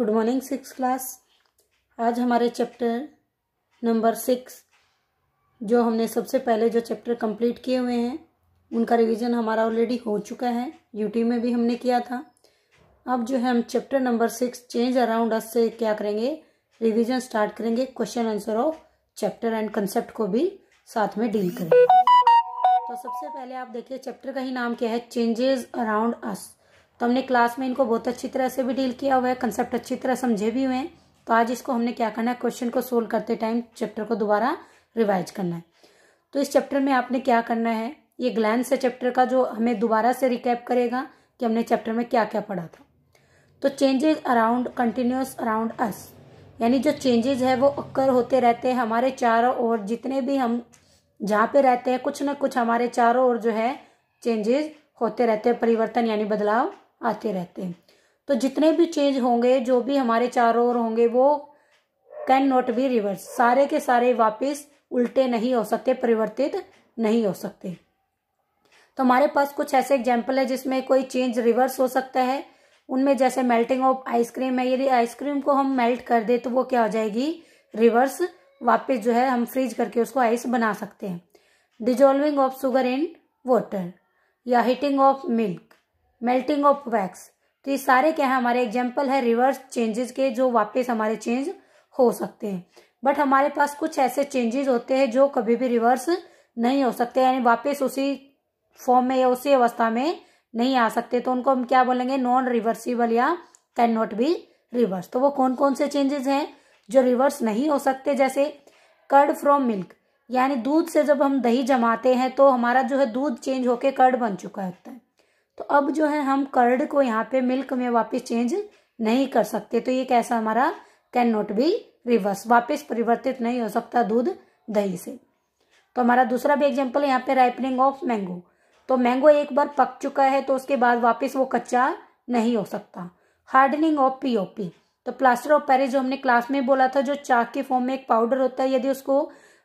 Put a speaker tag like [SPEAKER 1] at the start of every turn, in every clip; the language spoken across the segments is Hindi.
[SPEAKER 1] गुड मॉर्निंग सिक्स क्लास आज हमारे चैप्टर नंबर सिक्स जो हमने सबसे पहले जो चैप्टर कंप्लीट किए हुए हैं उनका रिवीजन हमारा ऑलरेडी हो चुका है यूटी में भी हमने किया था अब जो है हम chapter number six change around us से क्या करेंगे रिवीजन स्टार्ट करेंगे question answer of chapter and concept को भी साथ में डील करेंगे तो सबसे पहले आप देखिए चैप्टर का ही नाम क्या है चेंजेस अराउंड अस तो हमने क्लास में इनको बहुत अच्छी तरह से भी डील किया हुआ है कंसेप्ट अच्छी तरह समझे भी हुए हैं तो आज इसको हमने क्या करना है क्वेश्चन को सोल्व करते टाइम चैप्टर को दोबारा रिवाइज करना है तो इस चैप्टर में आपने क्या करना है ये ग्लैंस है चैप्टर का जो हमें दोबारा से रिकैप करेगा कि हमने चैप्टर में क्या क्या पढ़ा था तो changes around continuous around us यानी जो चेंजेज है वो अक्कर होते रहते हैं हमारे चारों ओर जितने भी हम जहाँ पे रहते हैं कुछ ना कुछ हमारे चारों ओर जो है चेंजेज होते रहते हैं परिवर्तन यानी बदलाव आते रहते हैं तो जितने भी चेंज होंगे जो भी हमारे चारों ओर होंगे वो कैन नॉट बी रिवर्स सारे के सारे वापस उल्टे नहीं हो सकते परिवर्तित नहीं हो सकते तो हमारे पास कुछ ऐसे एग्जाम्पल है जिसमें कोई चेंज रिवर्स हो सकता है उनमें जैसे मेल्टिंग ऑफ आइसक्रीम है यदि आइसक्रीम को हम मेल्ट कर दे तो वो क्या हो जाएगी रिवर्स वापस जो है हम फ्रीज करके उसको आइस बना सकते हैं dissolving of sugar in water या heating of milk melting of wax तो ये सारे क्या है हमारे एग्जाम्पल है रिवर्स चेंजेस के जो वापस हमारे चेंज हो सकते हैं बट हमारे पास कुछ ऐसे चेंजेस होते हैं जो कभी भी रिवर्स नहीं हो सकते यानी वापस उसी फॉर्म में या उसी अवस्था में नहीं आ सकते तो उनको हम क्या बोलेंगे नॉन रिवर्सिबल या कैन नॉट बी रिवर्स तो वो कौन कौन से चेंजेस हैं जो रिवर्स नहीं हो सकते जैसे कर्ड फ्रॉम मिल्क यानी दूध से जब हम दही जमाते हैं तो हमारा जो है दूध चेंज होके कर्ड बन चुका होता है तो अब जो है हम कर्ड को यहाँ पे मिल्क में वापस चेंज नहीं कर सकते तो ये कैसा हमारा कैन नॉट बी रिवर्स वापस परिवर्तित नहीं हो सकता दूध दही से तो हमारा दूसरा भी एग्जाम्पल यहाँ पे राइपनिंग ऑफ मैंगो तो मैंगो एक बार पक चुका है तो उसके बाद वापस वो कच्चा नहीं हो सकता हार्डनिंग ऑफ पीओपी तो प्लास्टर ऑफ पेरिस जो हमने क्लास में बोला था जो चाक के फॉर्म में एक पाउडर होता है यदि उसको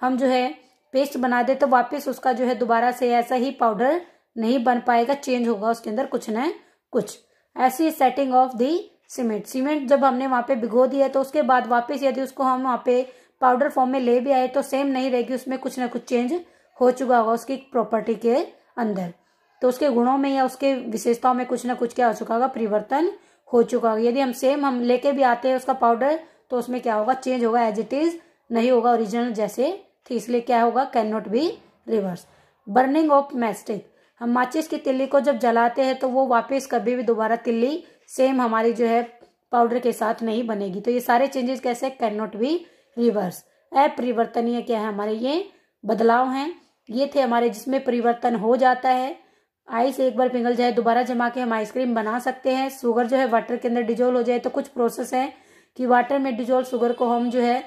[SPEAKER 1] हम जो है पेस्ट बना दे तो वापस उसका जो है दोबारा से ऐसा ही पाउडर नहीं बन पाएगा चेंज होगा उसके अंदर कुछ ना कुछ ऐसी setting of the cement cement जब हमने वहां पे भिगो दिया तो उसके बाद वापस यदि उसको हम वहां पे पाउडर फॉर्म में ले भी आए तो सेम नहीं रहेगी उसमें कुछ ना कुछ चेंज हो चुका होगा उसकी प्रॉपर्टी के अंदर तो उसके गुणों में या उसके विशेषताओं में कुछ ना कुछ क्या हो चुका होगा परिवर्तन हो चुका होगा यदि हम सेम हम लेके भी आते हैं उसका पाउडर तो उसमें क्या होगा चेंज होगा एज इट इज नहीं होगा ओरिजिनल जैसे थी इसलिए क्या होगा can not be reverse burning of matchstick हम माचिस की तिल्ली को जब जलाते हैं तो वो वापस कभी भी दोबारा तिल्ली सेम हमारी जो है पाउडर के साथ नहीं बनेगी तो ये सारे चेंजेस कैसे कैन नॉट बी रिवर्स अपरिवर्तनीय क्या है हमारे ये बदलाव हैं ये थे हमारे जिसमें परिवर्तन हो जाता है आइस एक बार पिघल जाए दोबारा जमा के हम आइसक्रीम बना सकते हैं शुगर जो है वाटर के अंदर डिजोल्व हो जाए तो कुछ प्रोसेस है कि वाटर में डिजोल्व शुगर को हम जो है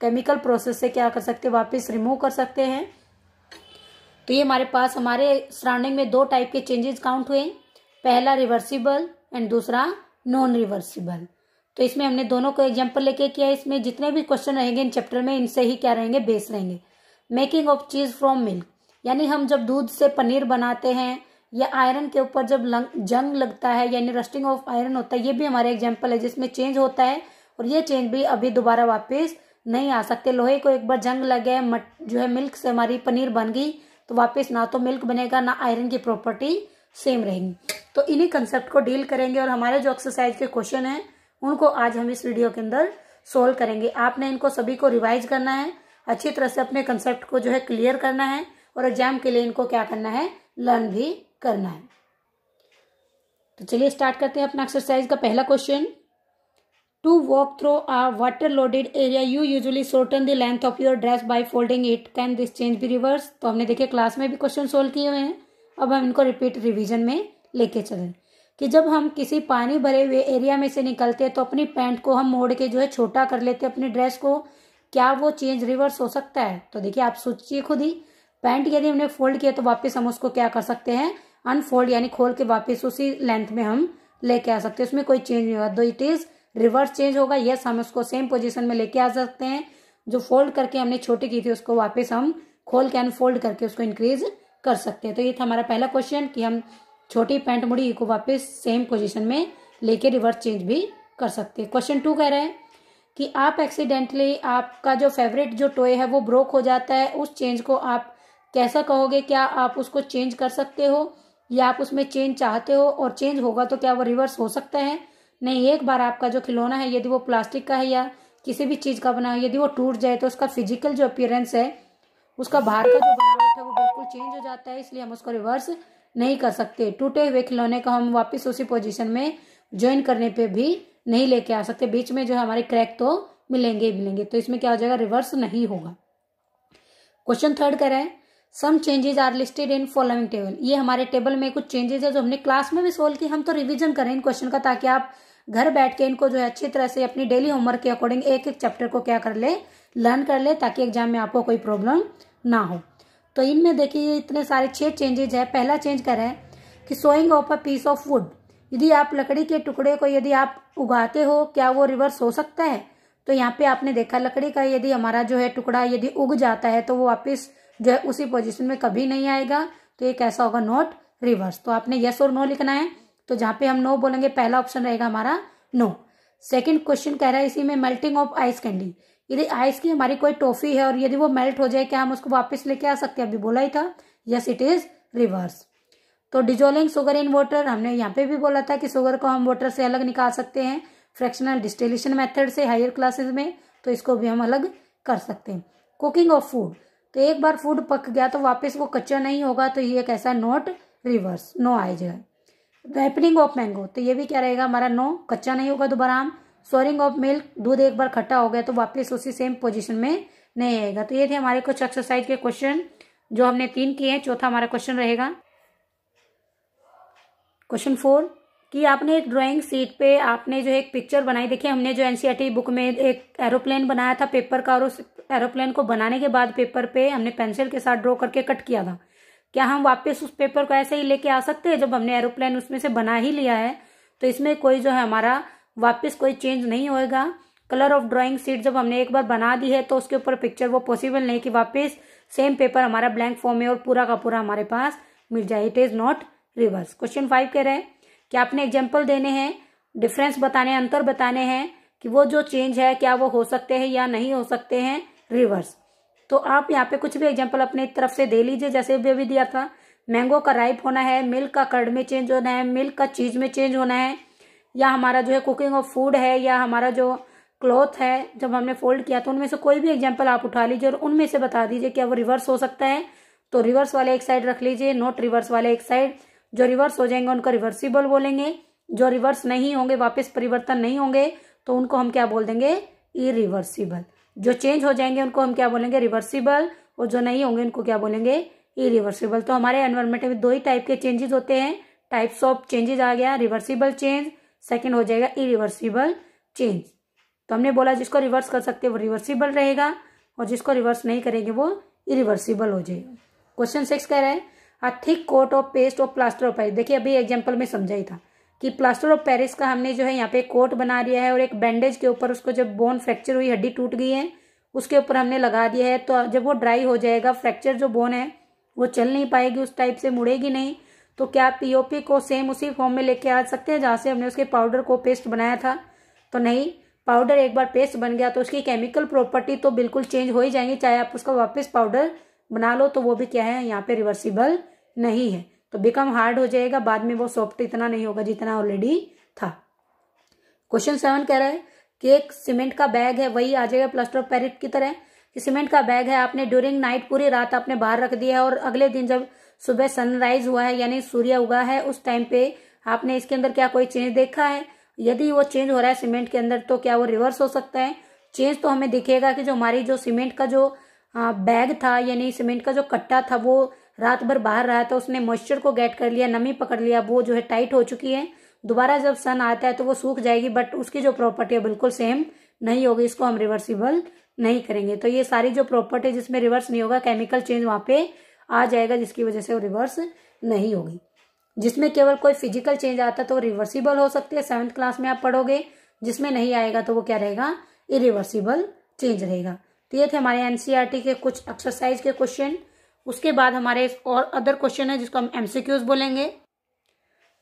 [SPEAKER 1] केमिकल प्रोसेस से क्या कर सकते हैं वापस रिमूव कर सकते हैं तो ये हमारे पास हमारे सराउंडिंग में दो टाइप के चेंजेस काउंट हुए पहला रिवर्सिबल एंड दूसरा नॉन रिवर्सिबल तो इसमें हमने दोनों को एग्जाम्पल लेके किया इसमें जितने भी क्वेश्चन रहेंगे इन चैप्टर में इनसे ही क्या रहेंगे बेस रहेंगे making of cheese from milk यानी हम जब दूध से पनीर बनाते हैं या आयरन के ऊपर जब लंग, जंग लगता है यानी रस्टिंग ऑफ आयरन होता है ये भी हमारे एग्जाम्पल है जिसमें चेंज होता है और ये चेंज भी अभी दोबारा वापस नहीं आ सकते लोहे को एक बार जंग लग गया जो है मिल्क से हमारी पनीर बन गई तो वापस ना तो मिल्क बनेगा ना आयरन की प्रॉपर्टी सेम रहेगी तो इन्हीं कंसेप्ट को डील करेंगे और हमारे जो एक्सरसाइज के क्वेश्चन हैं उनको आज हम इस वीडियो के अंदर सोल्व करेंगे आपने इनको सभी को रिवाइज करना है अच्छी तरह से अपने कंसेप्ट को जो है क्लियर करना है और एग्जाम के लिए इनको क्या करना है लर्न भी करना है तो चलिए स्टार्ट करते हैं अपना एक्सरसाइज का पहला question To walk through a water loaded area, you usually shorten the length of your dress by folding it. Can this change be reversed? तो हमने देखिए क्लास में भी क्वेश्चन सोल्व किए हुए हैं अब हम इनको रिपीट रिवीजन में लेके चलें कि जब हम किसी पानी भरे हुए एरिया में से निकलते हैं तो अपनी पैंट को हम मोड़ के जो है छोटा कर लेते हैं अपनी ड्रेस को क्या वो चेंज रिवर्स हो सकता है तो देखिए आप सोचिए खुद ही पैंट यदि हमने फोल्ड किया तो वापस हम उसको क्या कर सकते हैं अनफोल्ड यानी खोल के वापस उसी लेंथ में हम लेके आ सकते हैं उसमें कोई चेंज नहीं होगा दो इट इज़ रिवर्स चेंज होगा यस हम उसको सेम पोजिशन में लेके आ सकते हैं जो फोल्ड करके हमने छोटी की थी उसको वापस हम खोल के अनफोल्ड करके उसको इंक्रीज कर सकते हैं तो ये था हमारा पहला क्वेश्चन कि हम छोटी पैंट मुड़ी को वापस सेम पोजिशन में लेके रिवर्स चेंज भी कर सकते हैं क्वेश्चन टू कह रहे हैं कि आप एक्सीडेंटली आपका जो फेवरेट जो टॉय है वो ब्रोक हो जाता है उस चेंज को आप कैसा कहोगे क्या आप उसको चेंज कर सकते हो या आप उसमें चेंज चाहते हो और चेंज होगा तो क्या वो रिवर्स हो सकता है नहीं एक बार आपका जो खिलौना है यदि वो प्लास्टिक का है या किसी भी चीज़ का बना यदि वो टूट जाए तो उसका फिजिकल जो अपियरेंस है उसका बाहर का जो बनावट है वो बिल्कुल चेंज हो जाता है इसलिए हम उसको रिवर्स नहीं कर सकते टूटे हुए खिलौने को हम वापस उसी पोजीशन में ज्वाइन करने पे भी नहीं लेके आ सकते बीच में जो है हमारे क्रैक तो मिलेंगे ही मिलेंगे तो इसमें क्या हो जाएगा रिवर्स नहीं होगा क्वेश्चन थर्ड कह रहे हैं some changes are listed in following table ये हमारे टेबल में कुछ चेंजेस है जो हमने क्लास में भी सोल्व की हम तो रिविजन करें इन क्वेश्चन का ताकि आप घर बैठ के इनको जो है अच्छी तरह से अपनी डेली होमवर्क के अकॉर्डिंग एक एक चैप्टर को क्या कर ले लर्न कर ले ताकि एग्जाम में आपको कोई प्रॉब्लम ना हो तो इनमें देखिए इतने सारे छह चेंजेज है पहला चेंज करे है कि sawing of a piece of wood यदि आप लकड़ी के टुकड़े को यदि आप उगाते हो क्या वो रिवर्स हो सकता है तो यहाँ पे आपने देखा लकड़ी का यदि हमारा जो है टुकड़ा यदि उग जाता है तो वो वापिस जो है उसी पोजिशन में कभी नहीं आएगा तो ये कैसा होगा नॉट रिवर्स तो आपने यस और नो लिखना है तो जहां पे हम नो बोलेंगे पहला ऑप्शन रहेगा हमारा नो सेकंड क्वेश्चन कह रहा है इसी में मेल्टिंग ऑफ आइस कैंडी यदि आइस की हमारी कोई टॉफी है और यदि वो मेल्ट हो जाए क्या हम उसको वापस लेके आ सकते हैं अभी बोला ही था यस इट इज रिवर्स तो डिजोलिंग सुगर इन वाटर हमने यहाँ पे भी बोला था कि शुगर को हम वाटर से अलग निकाल सकते हैं फ्रैक्शनल डिस्टिलेशन मेथड से हायर क्लासेस में तो इसको भी हम अलग कर सकते हैं कुकिंग ऑफ फूड तो एक बार फूड पक गया तो वापस वो कच्चा नहीं होगा तो ये कैसा नोट रिवर्स नो आएगा रैपनिंग ऑफ मैंगो तो ये भी क्या रहेगा हमारा नो कच्चा नहीं होगा दोबारा हम सोरिंग ऑफ मिल्क दूध एक बार खट्टा हो गया तो वापस उसी सेम पोजिशन में नहीं आएगा तो ये थे हमारे कुछ एक्सरसाइज के क्वेश्चन जो हमने तीन किए हैं चौथा हमारा क्वेश्चन रहेगा क्वेश्चन फोर कि आपने एक ड्राइंग सीट पे आपने जो एक पिक्चर बनाई देखिए हमने जो एनसीईआरटी बुक e में एक एरोप्लेन बनाया था पेपर का और उस एरोप्लेन को बनाने के बाद पेपर पे हमने पेंसिल के साथ ड्रॉ करके कट किया था क्या हम वापस उस पेपर को ऐसे ही लेके आ सकते हैं जब हमने एरोप्लेन उसमें से बना ही लिया है तो इसमें कोई जो है हमारा वापस कोई चेंज नहीं होगा कलर ऑफ ड्रॉइंग सीट जब हमने एक बार बना दी है तो उसके ऊपर पिक्चर वो पॉसिबल नहीं कि वापस सेम पेपर हमारा ब्लैंक फॉर्म है और पूरा का पूरा हमारे पास मिल जाए it is not reverse question five कह रहे हैं क्या आपने एग्जाम्पल देने हैं डिफरेंस बताने अंतर बताने हैं कि वो जो चेंज है क्या वो हो सकते हैं या नहीं हो सकते हैं रिवर्स तो आप यहाँ पे कुछ भी एग्जाम्पल अपने तरफ से दे लीजिए जैसे भी अभी दिया था मैंगो का राइप होना है मिल्क का कर्ड में चेंज होना है मिल्क का चीज़ में चेंज होना है या हमारा जो है कुकिंग ऑफ फूड है या हमारा जो क्लॉथ है जब हमने फोल्ड किया तो उनमें से कोई भी एग्जाम्पल आप उठा लीजिए और उनमें से बता दीजिए क्या वो रिवर्स हो सकता है तो रिवर्स वाले एक साइड रख लीजिए नॉट रिवर्स वाले एक साइड जो रिवर्स हो जाएंगे उनको रिवर्सिबल बोलेंगे जो रिवर्स नहीं होंगे वापस परिवर्तन नहीं होंगे तो उनको हम क्या बोल देंगे इरिवर्सिबल जो चेंज हो जाएंगे उनको हम क्या बोलेंगे रिवर्सिबल और जो नहीं होंगे उनको क्या बोलेंगे इरिवर्सिबल तो हमारे एनवायरमेंट में दो ही टाइप के चेंजेस होते हैं टाइप्स ऑफ चेंजेस आ गया रिवर्सिबल चेंज सेकेंड हो जाएगा इरिवर्सिबल चेंज तो हमने बोला जिसको रिवर्स कर सकते वो रिवर्सिबल रहेगा और जिसको रिवर्स नहीं करेंगे वो इरिवर्सिबल हो जाएगा क्वेश्चन सिक्स कह रहा है a thick coat of paste of plaster of Paris देखिए अभी एग्जाम्पल में समझाई था कि प्लास्टर ऑफ पेरिस का हमने जो है यहाँ पे कोट बना दिया है और एक बैंडेज के ऊपर उसको जब बोन फ्रैक्चर हुई हड्डी टूट गई है उसके ऊपर हमने लगा दिया है तो जब वो ड्राई हो जाएगा फ्रैक्चर जो बोन है वो चल नहीं पाएगी उस टाइप से मुड़ेगी नहीं तो क्या पीओपी को सेम उसी फॉर्म में लेके आ सकते हैं जहाँ से हमने उसके पाउडर को पेस्ट बनाया था तो नहीं पाउडर एक बार पेस्ट बन गया तो उसकी केमिकल प्रॉपर्टी तो बिल्कुल चेंज हो ही जाएंगी चाहे आप उसका वापस पाउडर बना लो तो वो भी क्या है यहाँ पे रिवर्सिबल नहीं है तो बिकम हार्ड हो जाएगा बाद में वो सॉफ्ट इतना नहीं होगा जितना ऑलरेडी था क्वेश्चन सेवन कह रहा है कि एक सीमेंट का बैग है वही आ जाएगा प्लास्टर ऑफ पैरिट की तरह कि सीमेंट का बैग है आपने ड्यूरिंग नाइट पूरी रात आपने बाहर रख दिया है और अगले दिन जब सुबह सनराइज हुआ है यानी सूर्य उगा है उस टाइम पे आपने इसके अंदर क्या कोई चेंज देखा है यदि वो चेंज हो रहा है सीमेंट के अंदर तो क्या वो रिवर्स हो सकता है चेंज तो हमें दिखेगा कि जो हमारी जो सीमेंट का जो बैग था यानी सीमेंट का जो कट्टा था वो रात भर बाहर रहा था उसने मॉइस्चर को गेट कर लिया नमी पकड़ लिया वो जो है टाइट हो चुकी है दोबारा जब सन आता है तो वो सूख जाएगी बट उसकी जो प्रॉपर्टी है बिल्कुल सेम नहीं होगी इसको हम रिवर्सिबल नहीं करेंगे तो ये सारी जो प्रॉपर्टी जिसमें रिवर्स नहीं होगा केमिकल चेंज वहां पे आ जाएगा जिसकी वजह से वो रिवर्स नहीं होगी जिसमें केवल कोई फिजिकल चेंज आता तो रिवर्सिबल हो सकती है सेवन्थ क्लास में आप पढ़ोगे जिसमें नहीं आएगा तो वो क्या रहेगा इरिवर्सिबल चेंज रहेगा तो ये थे हमारे एनसीईआरटी e के कुछ एक्सरसाइज के क्वेश्चन उसके बाद हमारे और अदर क्वेश्चन है जिसको हम एमसीक्यूज बोलेंगे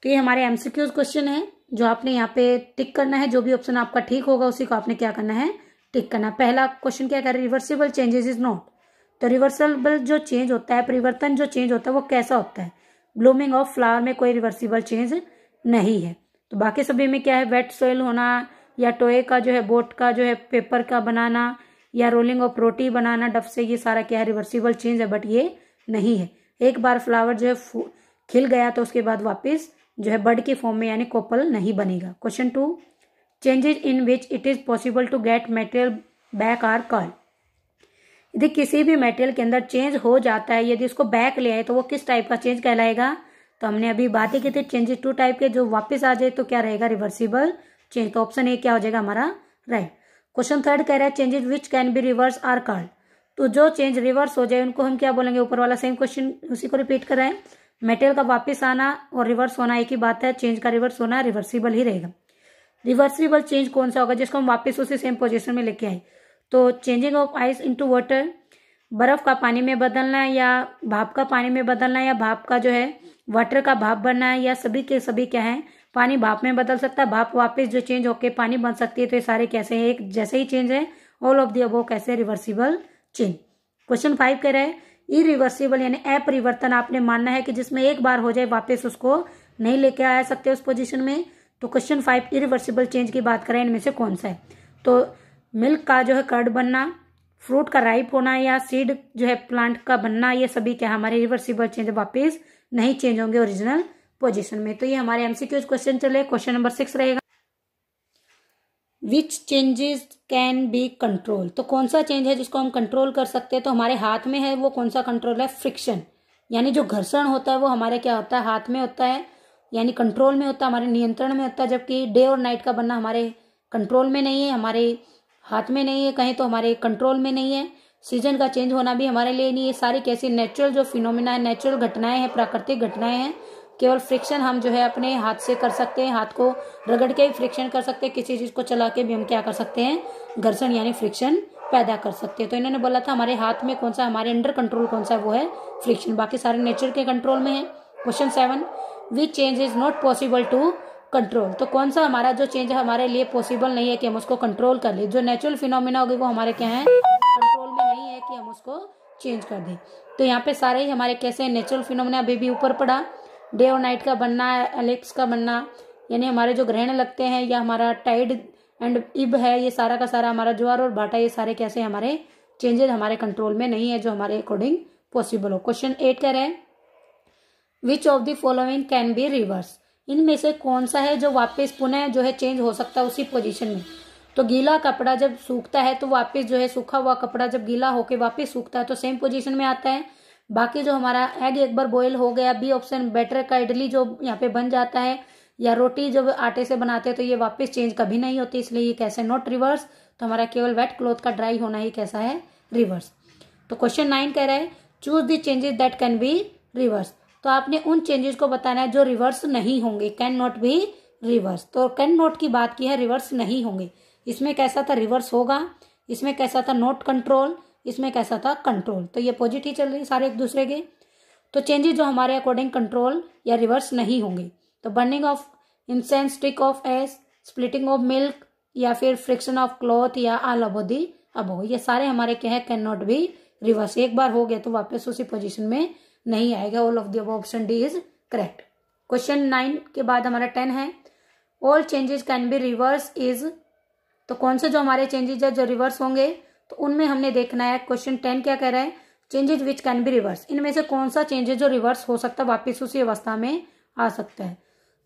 [SPEAKER 1] तो ये हमारे एमसीक्यूज क्वेश्चन है जो आपने यहाँ पे टिक करना है जो भी ऑप्शन आपका ठीक होगा उसी को आपने क्या करना है टिक करना पहला क्वेश्चन क्या कह रहा है रिवर्सिबल चेंजेस इज नॉट तो रिवर्सिबल जो चेंज होता है परिवर्तन जो चेंज होता है वो कैसा होता है ब्लूमिंग ऑफ फ्लावर में कोई रिवर्सिबल चेंज नहीं है तो बाकी सभी में क्या है वेट सोइल होना या टोए का जो है बोट का जो है पेपर का बनाना या रोलिंग ऑफ रोटी बनाना डफ से ये सारा क्या है रिवर्सिबल चेंज है बट ये नहीं है एक बार फ्लावर जो है खिल गया तो उसके बाद वापस जो है बर्ड के फॉर्म में यानी कोपल नहीं बनेगा question two changes in which it is possible to get material back are call यदि किसी भी मेटेरियल के अंदर चेंज हो जाता है यदि उसको बैक ले आए तो वो किस टाइप का चेंज कहलाएगा तो हमने अभी बात ही की थी चेंजेस टू टाइप के जो वापस आ जाए तो क्या रहेगा रिवर्सिबल चेंज तो ऑप्शन ए क्या हो जाएगा हमारा राइट क्वेश्चन थर्ड कह रहा है changes which can be reverse are called तो जो चेंज रिवर्स हो जाए उनको हम क्या बोलेंगे ऊपर वाला सेम क्वेश्चन उसी को रिपीट कर रहे हैं मेटेरियल का वापस आना और रिवर्स होना एक ही बात है चेंज का रिवर्स होना रिवर्सिबल ही रहेगा रिवर्सिबल चेंज कौन सा होगा जिसको हम वापस उसी सेम पोजिशन में लेके आए तो changing of ice into water बर्फ का पानी में बदलना या भाप का पानी में बदलना या भाप का जो है वाटर का भाप बनना या सभी के सभी क्या है पानी भाप में बदल सकता है भाप वापस जो चेंज होकर पानी बन सकती है तो ये सारे कैसे हैं एक जैसे ही चेंज है ऑल ऑफ दी अबो कैसे रिवर्सिबल चेंज क्वेश्चन फाइव कह रहे इ इरिवर्सिबल यानी अपरिवर्तन आपने मानना है कि जिसमें एक बार हो जाए वापस उसको नहीं लेके आ सकते उस पोजिशन में तो क्वेश्चन फाइव इरिवर्सिबल चेंज की बात करें इनमें से कौन सा है तो मिल्क का जो है कर्ड बनना फ्रूट का राइप होना या सीड जो है प्लांट का बनना ये सभी क्या हमारे रिवर्सिबल चेंज वापस नहीं चेंज होंगे ओरिजिनल पोजिशन में तो ये हमारे एमसीक्यूज क्वेश्चन चले क्वेश्चन नंबर सिक्स रहेगा which changes can be control तो कौन सा चेंज है जिसको हम कंट्रोल कर सकते हैं तो हमारे हाथ में है वो कौन सा कंट्रोल है फ्रिक्शन यानी जो घर्षण होता है वो हमारे क्या होता है हाथ में होता है यानी कंट्रोल में होता है हमारे नियंत्रण में होता है जबकि डे और नाइट का बनना हमारे कंट्रोल में नहीं है हमारे हाथ में नहीं है कहीं तो हमारे कंट्रोल में नहीं है सीजन का चेंज होना भी हमारे लिए नहीं ये सारी कैसी नेचुरल जो फिनोमिना है नेचुरल घटनाएं हैं प्राकृतिक घटनाएं हैं केवल फ्रिक्शन हम जो है अपने हाथ से कर सकते हैं हाथ को रगड़ के फ्रिक्शन कर सकते हैं किसी चीज़ को चला के भी हम क्या कर सकते हैं घर्षण यानी फ्रिक्शन पैदा कर सकते हैं तो इन्होंने बोला था हमारे हाथ में कौन सा हमारे अंडर कंट्रोल कौन सा वो है फ्रिक्शन बाकी सारे नेचर के कंट्रोल में है question seven which change is not possible to control तो कौन सा हमारा जो चेंज है हमारे लिए पॉसिबल नहीं है कि हम उसको कंट्रोल कर ले जो नेचुरल फिनोमिना होगी वो हमारे क्या है कंट्रोल में नहीं है कि हम उसको चेंज कर दें तो यहाँ पे सारे ही हमारे कैसे नेचुरल फिनोमिना अभी भी ऊपर पड़ा डे और नाइट का बनना एलेक्स का बनना यानी हमारे जो ग्रहण लगते हैं या हमारा टाइड एंड इब है ये सारा का सारा हमारा ज्वार और भाटा ये सारे कैसे हमारे चेंजेस हमारे कंट्रोल में नहीं है जो हमारे अकॉर्डिंग पॉसिबल हो क्वेश्चन एट कह रहे हैं which of the following can be reverse इनमें से कौन सा है जो वापस पुनः जो है चेंज हो सकता है उसी पोजिशन में तो गीला कपड़ा जब सूखता है तो वापस जो है सूखा हुआ कपड़ा जब गीला होके वापस सूखता है तो सेम पोजिशन में आता है बाकी जो हमारा एग एक बार बॉयल हो गया बी ऑप्शन बैटर का इडली जो यहाँ पे बन जाता है या रोटी जब आटे से बनाते हैं तो ये वापस चेंज कभी नहीं होती इसलिए ये कैसे नॉट रिवर्स तो हमारा केवल वेट क्लोथ का ड्राई होना ही कैसा है रिवर्स तो क्वेश्चन नाइन कह रहा है choose the changes that can be reverse तो आपने उन चेंजेस को बताना है जो रिवर्स नहीं होंगे कैन नॉट बी रिवर्स तो कैन नॉट की बात की है रिवर्स नहीं होंगे इसमें कैसा था रिवर्स होगा इसमें कैसा था नॉट कंट्रोल इसमें कैसा था कंट्रोल तो ये पॉजिटिव ही चल रही सारे एक दूसरे के तो चेंजेस जो हमारे अकॉर्डिंग कंट्रोल या रिवर्स नहीं होंगे तो burning of incense stick of as splitting of milk या फिर फ्रिक्शन ऑफ क्लॉथ या आल अबोदी अबो ये सारे हमारे क्या है कैन नॉट बी रिवर्स एक बार हो गया तो वापस उसी पोजिशन में नहीं आएगा all of the D is correct question nine के बाद हमारा टेन है all changes can be reverse is तो कौन से जो हमारे चेंजेस है जो रिवर्स होंगे तो उनमें हमने देखना है क्वेश्चन टेन क्या कह रहा है changes which can be reverse इनमें से कौन सा चेंजेज जो रिवर्स हो सकता है वापिस उसी अवस्था में आ सकता है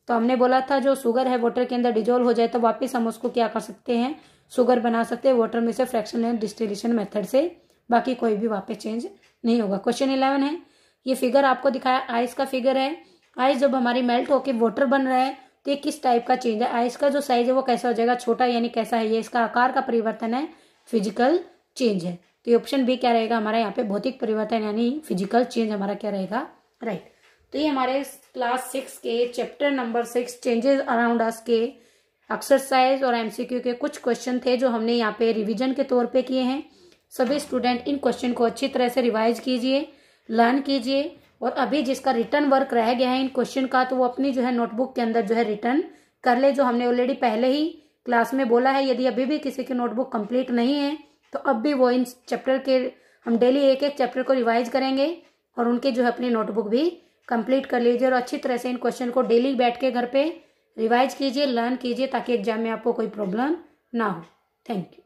[SPEAKER 1] तो हमने बोला था जो शुगर है वाटर के अंदर डिजोल्व हो जाए तो वापिस हम उसको क्या कर सकते हैं शुगर बना सकते हैं वाटर में से फ्रैक्शन एंड डिस्टिलेशन मेथड से बाकी कोई भी वापस चेंज नहीं होगा क्वेश्चन इलेवन है ये फिगर आपको दिखाया आइस का फिगर है आइस जब हमारी मेल्ट होकर वाटर बन रहा है तो ये किस टाइप का चेंज है आइस का जो साइज है वो कैसा हो जाएगा छोटा यानी कैसा है ये इसका आकार का परिवर्तन है फिजिकल चेंज है तो ये ऑप्शन बी क्या रहेगा हमारा यहाँ पे भौतिक परिवर्तन यानी फिजिकल चेंज हमारा क्या रहेगा राइट right. तो ये हमारे क्लास सिक्स के chapter number six changes around us के एक्सरसाइज और एमसीक्यू के कुछ क्वेश्चन थे जो हमने यहाँ पे रिवीजन के तौर पे किए हैं सभी स्टूडेंट इन क्वेश्चन को अच्छी तरह से रिवाइज कीजिए लर्न कीजिए और अभी जिसका रिटर्न वर्क रह गया है इन क्वेश्चन का तो वो अपनी जो है नोटबुक के अंदर जो है रिटर्न कर ले जो हमने ऑलरेडी पहले ही क्लास में बोला है यदि अभी भी किसी की नोटबुक कंप्लीट नहीं है तो अब भी वो इन चैप्टर के हम डेली एक एक चैप्टर को रिवाइज करेंगे और उनके जो है अपनी नोटबुक भी कंप्लीट कर लीजिए और अच्छी तरह से इन क्वेश्चन को डेली बैठ के घर पे रिवाइज कीजिए लर्न कीजिए ताकि एग्जाम में आपको कोई प्रॉब्लम ना हो थैंक यू